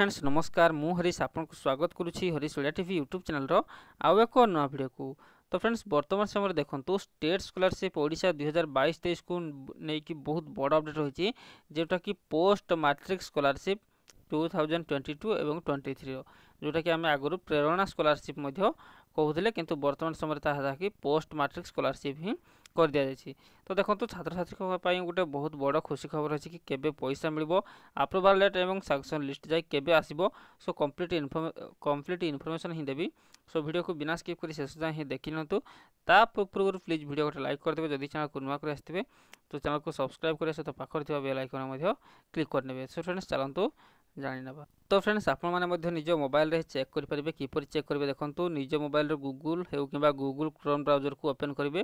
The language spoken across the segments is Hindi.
ফ্রেন্ডস নমস্কার মু হরিশ আপনার স্বাগত করুছি হরিশ ওড়িয়া টিভি ইউট্যুব চ্যানেলর আউ এক নয় ভিডিওকু তো ফ্রেন্ডস বর্তমান সময় দেখুন স্টেট স্কলারশিপ ওড়শা দুই হাজার বাইশ তেইশকু নেই বহুত বড় অপডেট রয়েছে যেটা কি post matric scholarship two thousand twenty two এবং টোয়েন্টি থ্রির যেটা কি আমি আগর প্রেরণা স্কলারশিপ মধ্য কহুলে কিন্তু বর্তমান সময় তাহা কি পোস্ট মাট্রিক স্কলারশিপ হি कर दि जाइए तो देखो छात्र छात्री गोटे बहुत बड़ खुशी खबर अच्छी कि केवे पैसा मिल आप्रुवाल लेटर और सांसन लिस्ट जाए के आसो सो कम्प्लीट इनफर्मे कम्प्लीट इनफर्मेसन ही देवी सो भिड को बिना स्किप कर शेष जाए देखी निंतु पूर्व प्लीज भिडियो गोटे लाइक करदे जदि चैनल को नुआ कर आसते तो चैनल को सब्सक्राइब करने सहित पाखे बेल आइकन क्लिक करने सो फ्रेंड्स चलतु ଜାଣିନେବା তো ফ্রেন্ডস আপনার মধ্যে নিজ মোবাইল চেক করে পারবে কিপর চেক করবে দেখুন নিজ মোবাইল গুগল হেউ কিংবা গুগল ক্রোম ব্রাউজর কু ওপেন করবে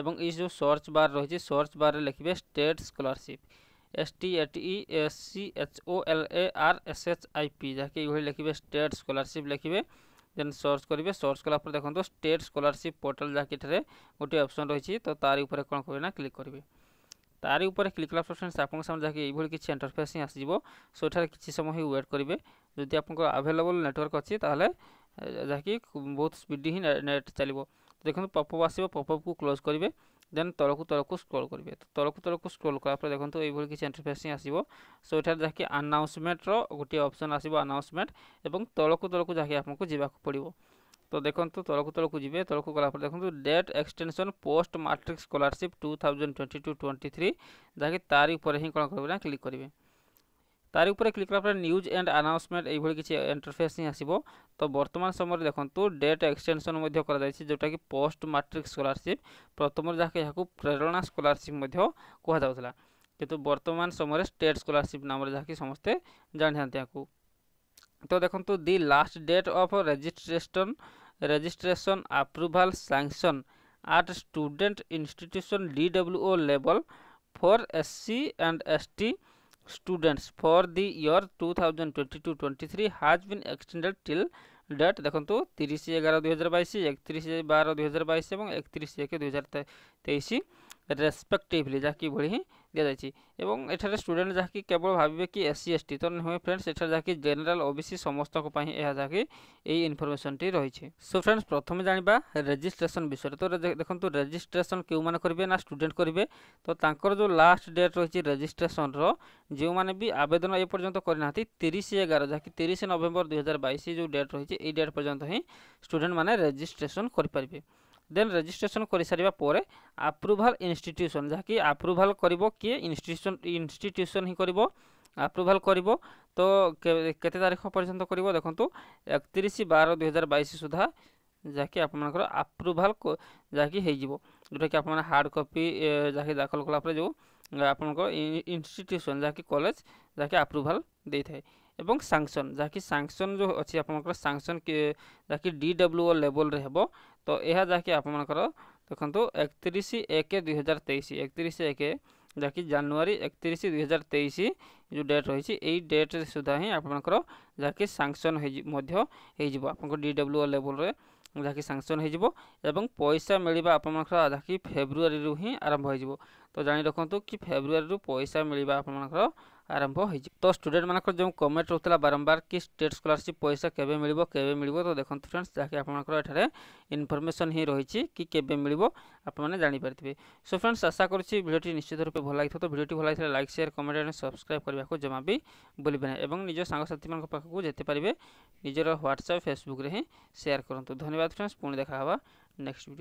এবং এই যে সর্চ বার রয়েছে সর্চ বারে লিখবে state scholarship S T A T E S C H O L A R S H I P যাকে এইভাবে লিখবে স্টেট স্কলারশিপ লিখবে দেন সর্চ করবে সর্চ কলা পরে দেখুন স্টেট স্কলারশিপ পোর্টাল যাকে এখানে গোটি অপসন রয়েছে তো তার উপরে কোণ করবে না ক্লিক করবে তারি উপরে ক্লিক কলা পরসেন্ট আপনার সামনে যাকে এইভাবে কিছু ইন্টরফেস হি আসিব সো এখানে কিছু সময় হি ওয়েট করবে যদি আপনার আভেলেবল নেটওয়ার্ক অছি তাহলে যাকে বহুত স্পিড হি নেট চালিব দেখুন পপঅপ আসবে পপঅপকু ক্লোজ করবে দেন তলকু তলকু স্ক্রোল করবে তো তলকু তলকু স্ক্রোল কলাপরে দেখুন এইভাবে কিছু ইন্টরফেস হি আসব সো এখানে যাকে আনাউন্সমেন্টর গোটিয়ে অপসন আসব আনাউন্সমেন্ট এবং তলকু তলকু যাকে আপনার যাওয়া পড়ব तो देखो तलक तलक जी तलक गलापर देखो date extension post matric scholarship two thousand twenty two twenty three जहाँकि तार ही कौन करेंगे ना क्लिक करेंगे तारीख उपर क्लिक कलापर न्यूज एंड आनाउन्समेंट यही किसी इंटरफेस ही आसो तो बर्तमान समय देखो डेट एक्सटेनसन जोटा कि पोस्ट माट्रिक स्कलारशिप प्रथम जहाँ प्रेरणा स्कलारशिप कहला कितु बर्तमान समय स्टेट स्कलारसीप नाम जहाँकि समस्ते जानी यहाँ তো দেখুন the last date of registration registration approval sanction at student institution DWO level for SC and ST students for the year two thousand twenty two twenty three has been extended till date দেখন্তু তিরিশ এগার দুই হাজার বাইশ একত্রিশ বার দুই হাজার বাইশ এবং একত্রিশ এক দুই হাজার তেইশ রেসপেক্টিভলি যা কিভাবে দিয়েছি এবং এখানে স্টুডেন্ট যাকে কেবল ভাববে কি এসসি এসটি তো নুহে ফ্রেন্ডস এখানে যাকে জেনারেল ওবিসি সমস্ত যাকে এই ইনফরমেশনটি রয়েছে সো ফ্রেন্ডস প্রথমে জাঁয়া রেজিষ্ট্রেসন বিষয়ে তো দেখুন রেজিষ্ট্রেসন কেউ মানে করবে না স্টুডেন্ট করবে তো তাঁর যে লাস্ট ডেট রয়েছে রেজিষ্ট্রেসনর যে বি আবেদন এপর্যন্ত করে না তিরিশ এগার যাকে তিরিশ নভেম্বর দুই হাজার বাইশ যে ডেট রয়েছে এই ডেট পর্যন্ত হি স্টুডেন্ট মানে রেজিষ্ট্রেসন করে পারবে ଦେନ୍ ରେଜିଷ୍ଟ୍ରେସନ୍ କରିସାରିବା ପରେ ଆପ୍ରୁଭାଲ୍ ଇନଷ୍ଟିଟ୍ୟୁସନ୍ ଯାହାକି ଆପ୍ରୁଭାଲ୍ କରିବ କିଏ ଇନଷ୍ଟିଟ୍ୟୁସନ୍ ଇନଷ୍ଟିଟ୍ୟୁସନ୍ ହିଁ କରିବ ଆପ୍ରୁଭାଲ୍ କରିବ ତ କେତେ ତାରିଖ ପର୍ଯ୍ୟନ୍ତ କରିବ ଦେଖନ୍ତୁ ଏକତିରିଶ ବାର ଦୁଇହଜାର ବାଇଶ ସୁଦ୍ଧା ଯାହାକି ଆପଣଙ୍କର ଆପ୍ରୁଭାଲ୍ ଯାହାକି ହେଇଯିବ ଯେଉଁଟାକି ଆପଣମାନେ ହାର୍ଡ଼ କପି ଯାହାକି ଦାଖଲ କଲା ପରେ ଯେଉଁ ଆପଣଙ୍କ ଇନଷ୍ଟିଟ୍ୟୁସନ୍ ଯାହାକି କଲେଜ ଯାହାକି ଆପ୍ରୁଭାଲ୍ ଦେଇଥାଏ एवं सांसन जहाँकि सांसन जो अच्छी आपंकर सांसन जहाँ कि डी डब्ल्यू ओ लेवल हे तो यह जहाँकि आप देखो एक तीस एक दुईार तेईस एक तीस एक जहाँकि जानुरी एक तीस दुईार तेईस जो डेट रही डेट सुधा ही आपंकर जहाँकि सांसन होब्ल्यू ओ लेवल जहाँकि सांसन हो पैसा मिलवा आपर जहाँकि फेब्रुआर हिं आरंभ हो तो जाणी रखु कि फेब्रुआर रू पैसा मिलवा आपर आरंभ हो तो स्टूडेंट मानक जो कमेंट रोला बारंबार कि स्टेट स्कलारशिप पैसा केवे मिल केवे मिल तो देखते फ्रेंड्स जहाँकि आपर इनफर्मेसन ही रही कि केवे मिल आपने सो फ्रेंड्स आशा करुच्ची भिडियोटी निश्चित रूपे भल लगी तो भिडियो भल लगी like share comment and subscribe करने को जमा भी भूलें ना और निज सांगसाथी पाखक जिते पारे निजर ह्वाट्सअप फेसबुक हिं सेयार करूँ धन्यवाद फ्रेंड्स पुणी देखा नेक्स्ट भिडियो